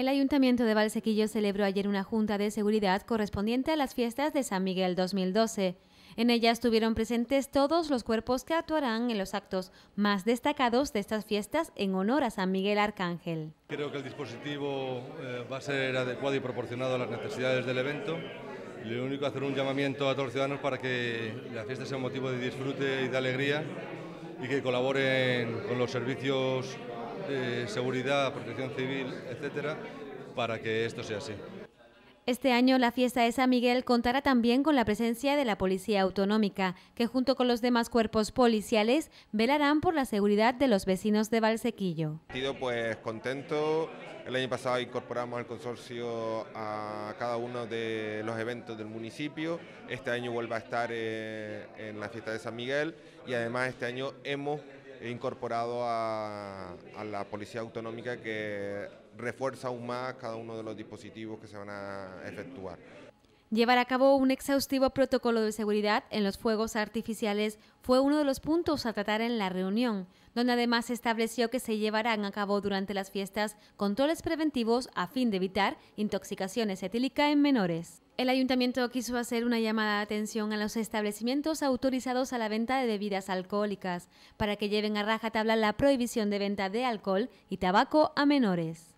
El Ayuntamiento de Valsequillo celebró ayer una junta de seguridad correspondiente a las fiestas de San Miguel 2012. En ella estuvieron presentes todos los cuerpos que actuarán en los actos más destacados de estas fiestas en honor a San Miguel Arcángel. Creo que el dispositivo eh, va a ser adecuado y proporcionado a las necesidades del evento. Lo único es hacer un llamamiento a todos los ciudadanos para que la fiesta sea un motivo de disfrute y de alegría y que colaboren con los servicios eh, seguridad, protección civil, etcétera, para que esto sea así. Este año la fiesta de San Miguel contará también con la presencia de la Policía Autonómica, que junto con los demás cuerpos policiales velarán por la seguridad de los vecinos de Valsequillo. Pues contento, el año pasado incorporamos al consorcio a cada uno de los eventos del municipio, este año vuelve a estar eh, en la fiesta de San Miguel y además este año hemos incorporado a, a, la policía autonómica que refuerza aún más cada uno de los dispositivos que se van a efectuar. Llevar a cabo un exhaustivo protocolo de seguridad en los fuegos artificiales fue uno de los puntos a tratar en la reunión, donde además se estableció que se llevarán a cabo durante las fiestas controles preventivos a fin de evitar intoxicaciones etílicas en menores. El ayuntamiento quiso hacer una llamada de atención a los establecimientos autorizados a la venta de bebidas alcohólicas para que lleven a rajatabla la prohibición de venta de alcohol y tabaco a menores.